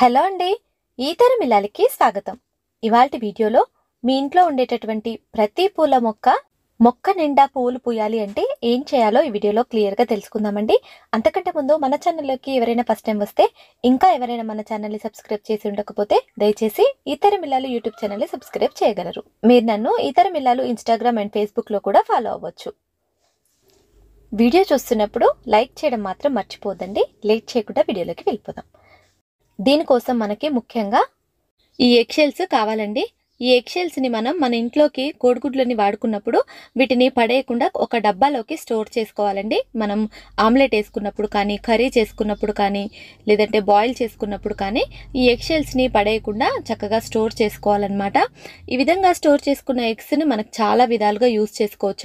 hello అండి ఈతర మిల్లాలకి స్వాగతం ఇవాళ వీడియోలో మీ ఇంట్లో ఉండేటటువంటి ప్రతి పూల మొక్క మొక్క నిండా పువ్వులు పూయాలి అంటే ఏం చేయాలో ఈ వీడియోలో క్లియర్గా తెలుసుకుందామండి అంతకంటే ముందు మన ఛానల్లోకి ఎవరైనా ఫస్ట్ టైం వస్తే ఇంకా ఎవరైనా మన ఛానల్ని సబ్స్క్రైబ్ చేసి ఉండకపోతే దయచేసి ఇతర మిల్లాలు యూట్యూబ్ ఛానల్ని సబ్స్క్రైబ్ చేయగలరు మీరు నన్ను ఇతర మిల్లాలు ఇన్స్టాగ్రామ్ అండ్ ఫేస్బుక్లో కూడా ఫాలో అవ్వచ్చు వీడియో చూస్తున్నప్పుడు లైక్ చేయడం మాత్రం మర్చిపోదండి లేట్ చేయకుండా వీడియోలోకి వెళ్ళిపోదాం దీనికోసం మనకి ముఖ్యంగా ఈ ఎక్సెల్స్ కావాలండి ఈ ఎగ్షెల్స్ని మనం మన ఇంట్లోకి కోడిగుడ్లని వాడుకున్నప్పుడు వీటిని పడేయకుండా ఒక డబ్బాలోకి స్టోర్ చేసుకోవాలండి మనం ఆమ్లెట్ వేసుకున్నప్పుడు కానీ కర్రీ చేసుకున్నప్పుడు కానీ లేదంటే బాయిల్ చేసుకున్నప్పుడు కానీ ఈ ఎగ్షెల్స్ని పడేయకుండా చక్కగా స్టోర్ చేసుకోవాలన్నమాట ఈ విధంగా స్టోర్ చేసుకున్న ఎగ్స్ని మనకు చాలా విధాలుగా యూజ్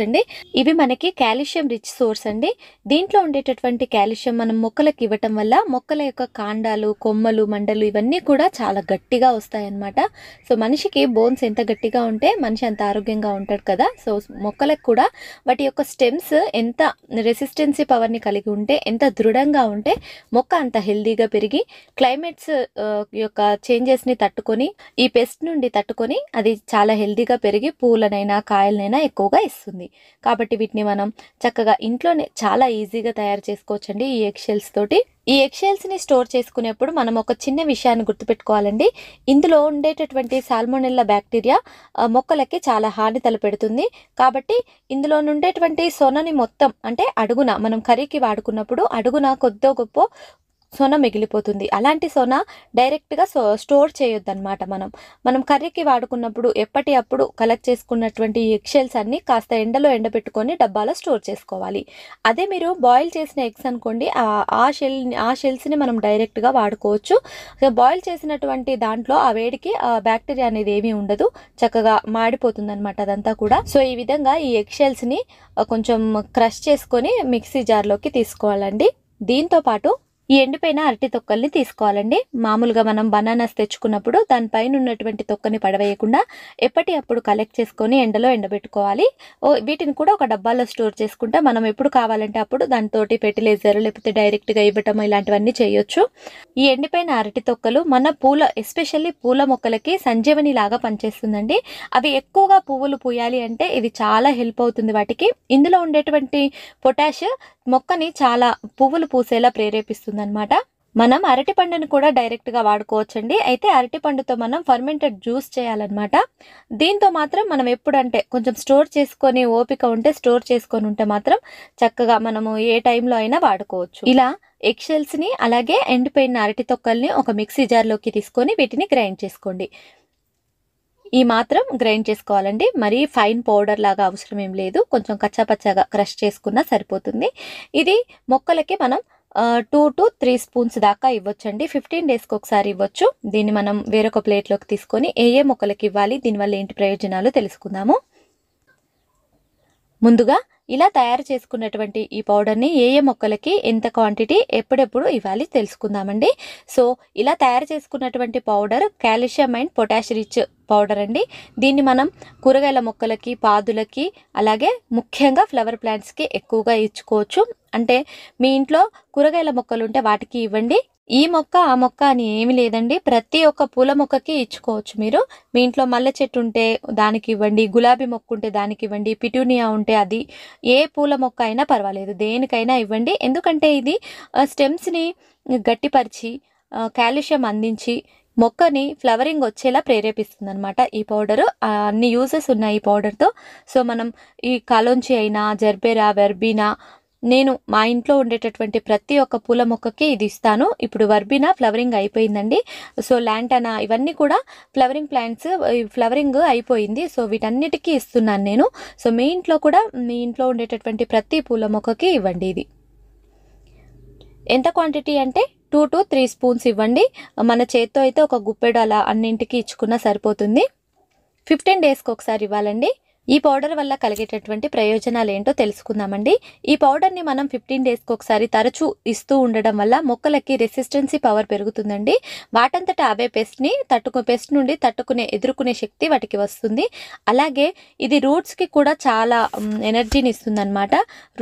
అండి ఇవి మనకి కాల్షియం రిచ్ సోర్స్ అండి దీంట్లో ఉండేటటువంటి కాల్షియం మనం మొక్కలకు ఇవ్వటం వల్ల మొక్కల యొక్క కాండాలు కొమ్మలు మండలు ఇవన్నీ కూడా చాలా గట్టిగా వస్తాయన్నమాట సో మనిషికి బోన్స్ ఎంత గట్టిగా ఉంటే మనిషి అంత ఆరోగ్యంగా ఉంటాడు కదా సో మొక్కలకు కూడా వాటి యొక్క స్టెమ్స్ ఎంత రెసిస్టెన్సీ పవర్ని కలిగి ఉంటే ఎంత దృఢంగా ఉంటే మొక్క అంత హెల్దీగా పెరిగి క్లైమేట్స్ యొక్క చేంజెస్ని తట్టుకొని ఈ పెస్ట్ నుండి తట్టుకొని అది చాలా హెల్దీగా పెరిగి పూలనైనా కాయలనైనా ఎక్కువగా ఇస్తుంది కాబట్టి వీటిని మనం చక్కగా ఇంట్లోనే చాలా ఈజీగా తయారు చేసుకోవచ్చండి ఈ ఎక్షెల్స్ తోటి ఈ ఎక్షేల్స్ని స్టోర్ చేసుకునేప్పుడు మనం ఒక చిన్న విషయాన్ని గుర్తుపెట్టుకోవాలండి ఇందులో ఉండేటటువంటి సాల్మోనెల్లా బ్యాక్టీరియా మొక్కలకి చాలా హాని తలపెడుతుంది కాబట్టి ఇందులో నుండేటువంటి సొనని మొత్తం అంటే అడుగున మనం కర్రీకి వాడుకున్నప్పుడు అడుగున కొద్దో గొప్ప సొన మిగిలిపోతుంది అలాంటి సొన డైరెక్ట్గా సో స్టోర్ చేయొద్దన్నమాట మనం మనం కర్రీకి వాడుకున్నప్పుడు ఎప్పటి అప్పుడు కలెక్ట్ చేసుకున్నటువంటి ఎగ్షెల్స్ అన్నీ కాస్త ఎండలో ఎండబెట్టుకొని డబ్బాలో స్టోర్ చేసుకోవాలి అదే మీరు బాయిల్ చేసిన ఎగ్స్ అనుకోండి ఆ షెల్ ఆ షెల్స్ని మనం డైరెక్ట్గా వాడుకోవచ్చు బాయిల్ చేసినటువంటి దాంట్లో ఆ వేడికి బ్యాక్టీరియా అనేది ఏమీ ఉండదు చక్కగా మాడిపోతుంది అదంతా కూడా సో ఈ విధంగా ఈ ఎగ్షెల్స్ని కొంచెం క్రష్ చేసుకొని మిక్సీ జార్లోకి తీసుకోవాలండి దీంతో పాటు ఈ ఎండిపోయిన అరటి తొక్కల్ని తీసుకోవాలండి మామూలుగా మనం బనానాస్ తెచ్చుకున్నప్పుడు దానిపైన ఉన్నటువంటి తొక్కని పడవేయకుండా ఎప్పటి అప్పుడు కలెక్ట్ చేసుకొని ఎండలో ఎండబెట్టుకోవాలి వీటిని కూడా ఒక డబ్బాలో స్టోర్ చేసుకుంటే మనం ఎప్పుడు కావాలంటే అప్పుడు దానితోటి ఫెర్టిలైజర్ లేకపోతే డైరెక్ట్గా ఇవ్వటం ఇలాంటివన్నీ చేయొచ్చు ఈ ఎండిపోయిన అరటి తొక్కలు మన పూల ఎస్పెషల్లీ పూల మొక్కలకి సంజీవని లాగా పనిచేస్తుందండి అవి ఎక్కువగా పువ్వులు పూయాలి అంటే ఇది చాలా హెల్ప్ అవుతుంది వాటికి ఇందులో ఉండేటువంటి పొటాష్ మొక్కని చాలా పువ్వులు పూసేలా ప్రేరేపిస్తుంది అవుతుందన్నమాట మనం అరటి పండును కూడా డైరెక్ట్గా వాడుకోవచ్చండి అయితే అరటి పండుతో మనం ఫర్మెంటెడ్ జ్యూస్ చేయాలన్నమాట దీంతో మాత్రం మనం ఎప్పుడంటే కొంచెం స్టోర్ చేసుకొని ఓపిక ఉంటే స్టోర్ చేసుకొని ఉంటే మాత్రం చక్కగా మనము ఏ టైంలో అయినా వాడుకోవచ్చు ఇలా ఎక్సెల్స్ని అలాగే ఎండిపోయిన అరటి తొక్కల్ని ఒక మిక్సీ జార్లోకి తీసుకొని వీటిని గ్రైండ్ చేసుకోండి ఈ మాత్రం గ్రైండ్ చేసుకోవాలండి మరీ ఫైన్ పౌడర్ లాగా అవసరం ఏం లేదు కొంచెం కచ్చాపచ్చాగా క్రష్ చేసుకున్నా సరిపోతుంది ఇది మొక్కలకి మనం టూ టు త్రీ స్పూన్స్ దాకా ఇవ్వచ్చండి ఫిఫ్టీన్ డేస్కి ఒకసారి ఇవ్వచ్చు దీన్ని మనం వేరొక ప్లేట్లోకి తీసుకొని ఏ ఏ మొక్కలకి ఇవ్వాలి దీనివల్ల ఏంటి ప్రయోజనాలు తెలుసుకుందాము ముందుగా ఇలా తయారు చేసుకున్నటువంటి ఈ పౌడర్ని ఏ ఏ మొక్కలకి ఎంత క్వాంటిటీ ఎప్పుడెప్పుడు ఇవ్వాలి తెలుసుకుందామండి సో ఇలా తయారు చేసుకున్నటువంటి powder calcium and potash rich powder అండి దీన్ని మనం కూరగాయల మొక్కలకి పాదులకి అలాగే ముఖ్యంగా ఫ్లవర్ ప్లాంట్స్కి ఎక్కువగా ఇచ్చుకోవచ్చు అంటే మీ ఇంట్లో కూరగాయల మొక్కలు ఉంటే వాటికి ఇవ్వండి ఈ మొక్క ఆ మొక్క అని ఏమి లేదండి ప్రతి ఒక్క పూల మొక్కకి ఇచ్చుకోవచ్చు మీరు మీ ఇంట్లో మల్లె చెట్టు ఉంటే దానికి ఇవ్వండి గులాబీ మొక్క ఉంటే దానికి ఇవ్వండి పిటూనియా ఉంటే అది ఏ పూల మొక్క అయినా పర్వాలేదు దేనికైనా ఇవ్వండి ఎందుకంటే ఇది స్టెమ్స్ని గట్టిపరిచి కాల్షియం అందించి మొక్కని ఫ్లవరింగ్ వచ్చేలా ప్రేరేపిస్తుంది అనమాట ఈ పౌడరు అన్ని యూజెస్ ఉన్నాయి ఈ పౌడర్తో సో మనం ఈ కాలోంచి అయినా జర్బేరా వెర్బీనా నేను మా ఇంట్లో ఉండేటటువంటి ప్రతి ఒక్క పూల మొక్కకి ఇది ఇస్తాను ఇప్పుడు వర్బీనా ఫ్లవరింగ్ అయిపోయిందండి సో ల్యాంటనా ఇవన్నీ కూడా ఫ్లవరింగ్ ప్లాంట్స్ ఫ్లవరింగ్ అయిపోయింది సో వీటన్నిటికీ ఇస్తున్నాను నేను సో మీ ఇంట్లో కూడా మీ ఇంట్లో ఉండేటటువంటి ప్రతి పూల మొక్కకి ఇవ్వండి ఇది ఎంత క్వాంటిటీ అంటే టూ టు త్రీ స్పూన్స్ ఇవ్వండి మన చేత్తో అయితే ఒక గుప్పెడు అలా అన్నింటికి ఇచ్చుకున్నా సరిపోతుంది ఫిఫ్టీన్ డేస్కి ఒకసారి ఇవ్వాలండి ఈ పౌడర్ వల్ల కలిగేటటువంటి ప్రయోజనాలు ఏంటో తెలుసుకుందామండి ఈ పౌడర్ని మనం ఫిఫ్టీన్ డేస్కి ఒకసారి తరచూ ఇస్తూ ఉండడం వల్ల మొక్కలకి రెసిస్టెన్సీ పవర్ పెరుగుతుందండి వాటంతటా అవే పెస్ట్ని తట్టుకు పెస్ట్ నుండి తట్టుకునే ఎదుర్కొనే శక్తి వాటికి వస్తుంది అలాగే ఇది రూట్స్కి కూడా చాలా ఎనర్జీని ఇస్తుందన్నమాట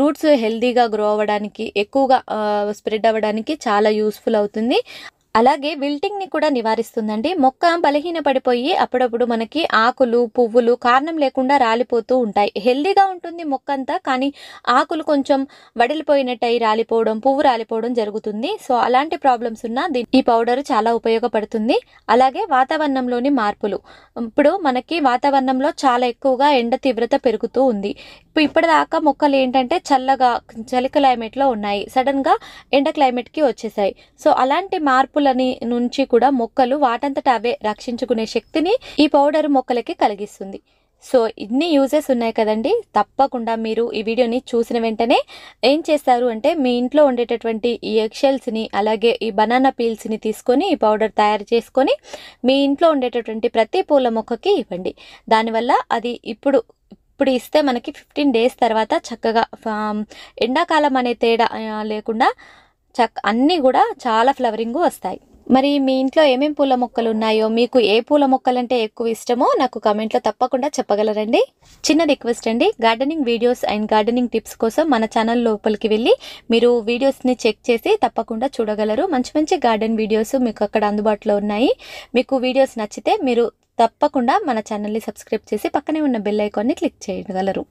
రూట్స్ హెల్దీగా గ్రో అవ్వడానికి ఎక్కువగా స్ప్రెడ్ అవ్వడానికి చాలా యూస్ఫుల్ అవుతుంది అలాగే విల్టింగ్ని కూడా నివారిస్తుందండి మొక్క బలహీన పడిపోయి అప్పుడప్పుడు మనకి ఆకులు పువ్వులు కారణం లేకుండా రాలిపోతూ ఉంటాయి హెల్దీగా ఉంటుంది మొక్క అంతా కానీ ఆకులు కొంచెం వడిలిపోయినట్టయి రాలిపోవడం పువ్వు రాలిపోవడం జరుగుతుంది సో అలాంటి ప్రాబ్లమ్స్ ఉన్నా ఈ పౌడర్ చాలా ఉపయోగపడుతుంది అలాగే వాతావరణంలోని మార్పులు ఇప్పుడు మనకి వాతావరణంలో చాలా ఎక్కువగా ఎండ తీవ్రత పెరుగుతూ ఉంది ఇప్పుడు ఇప్పటిదాకా మొక్కలు ఏంటంటే చల్లగా చలి క్లైమేట్లో ఉన్నాయి సడన్గా ఎండ క్లైమేట్కి వచ్చేసాయి సో అలాంటి మార్పులు ఆకులని నుంచి కూడా మొక్కలు వాటంతట అవే రక్షించుకునే శక్తిని ఈ పౌడర్ మొక్కలకి కలిగిస్తుంది సో ఇన్ని యూజెస్ ఉన్నాయి కదండి తప్పకుండా మీరు ఈ వీడియోని చూసిన వెంటనే ఏం చేస్తారు అంటే మీ ఇంట్లో ఉండేటటువంటి ఈ ఎగ్షెల్స్ని అలాగే ఈ బనానా పీల్స్ని తీసుకొని ఈ పౌడర్ తయారు చేసుకొని మీ ఇంట్లో ఉండేటటువంటి ప్రతి పూల మొక్కకి ఇవ్వండి దానివల్ల అది ఇప్పుడు ఇప్పుడు ఇస్తే మనకి ఫిఫ్టీన్ డేస్ తర్వాత చక్కగా ఎండాకాలం అనే తేడా లేకుండా చక్ అన్నీ కూడా చాలా ఫ్లవరింగ్ వస్తాయి మరి మీ ఇంట్లో ఏమేమి పూల మొక్కలు ఉన్నాయో మీకు ఏ పూల మొక్కలంటే ఎక్కువ ఇష్టమో నాకు కమెంట్లో తప్పకుండా చెప్పగలరండి చిన్న రిక్వెస్ట్ అండి gardening videos and gardening tips కోసం మన ఛానల్ లోపలికి వెళ్ళి మీరు వీడియోస్ని చెక్ చేసి తప్పకుండా చూడగలరు మంచి మంచి గార్డెన్ వీడియోస్ మీకు అక్కడ అందుబాటులో ఉన్నాయి మీకు వీడియోస్ నచ్చితే మీరు తప్పకుండా మన ఛానల్ని సబ్స్క్రైబ్ చేసి పక్కనే ఉన్న బెల్ ఐకాన్ని క్లిక్ చేయగలరు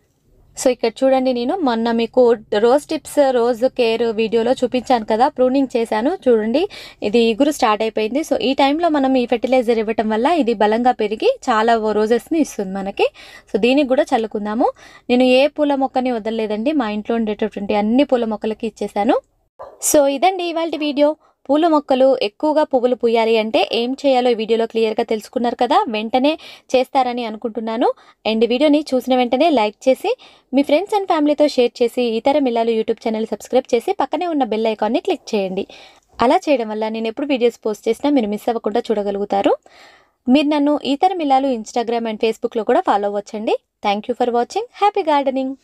సో ఇక్కడ చూడండి నేను మొన్న మీకు రోజ్ టిప్స్ రోజు కేర్ వీడియోలో చూపించాను కదా ప్రూనింగ్ చేశాను చూడండి ఇది ఇగురు స్టార్ట్ అయిపోయింది సో ఈ టైంలో మనం ఈ ఫెర్టిలైజర్ ఇవ్వటం వల్ల ఇది బలంగా పెరిగి చాలా రోజెస్ని ఇస్తుంది మనకి సో దీనికి కూడా చల్లుకుందాము నేను ఏ పూల మొక్కని వదలలేదండి మా ఇంట్లో ఉండేటటువంటి అన్ని పూల మొక్కలకి ఇచ్చేసాను సో ఇదండి ఇవాళ వీడియో పూల మొక్కలు ఎక్కువగా పువ్వులు పూయాలి అంటే ఏం చేయాలో ఈ వీడియోలో క్లియర్గా తెలుసుకున్నారు కదా వెంటనే చేస్తారని అనుకుంటున్నాను అండ్ వీడియోని చూసిన వెంటనే లైక్ చేసి మీ ఫ్రెండ్స్ అండ్ ఫ్యామిలీతో షేర్ చేసి ఇతర మిల్లాలు యూట్యూబ్ ఛానల్ సబ్స్క్రైబ్ చేసి పక్కనే ఉన్న బెల్ ఐకాన్ని క్లిక్ చేయండి అలా చేయడం వల్ల నేను ఎప్పుడు వీడియోస్ పోస్ట్ చేసినా మీరు మిస్ అవ్వకుండా చూడగలుగుతారు మీరు నన్ను ఇతర మిలాలు ఇన్స్టాగ్రామ్ అండ్ ఫేస్బుక్లో కూడా ఫాలో అవ్వచ్చండి thank you for watching happy gardening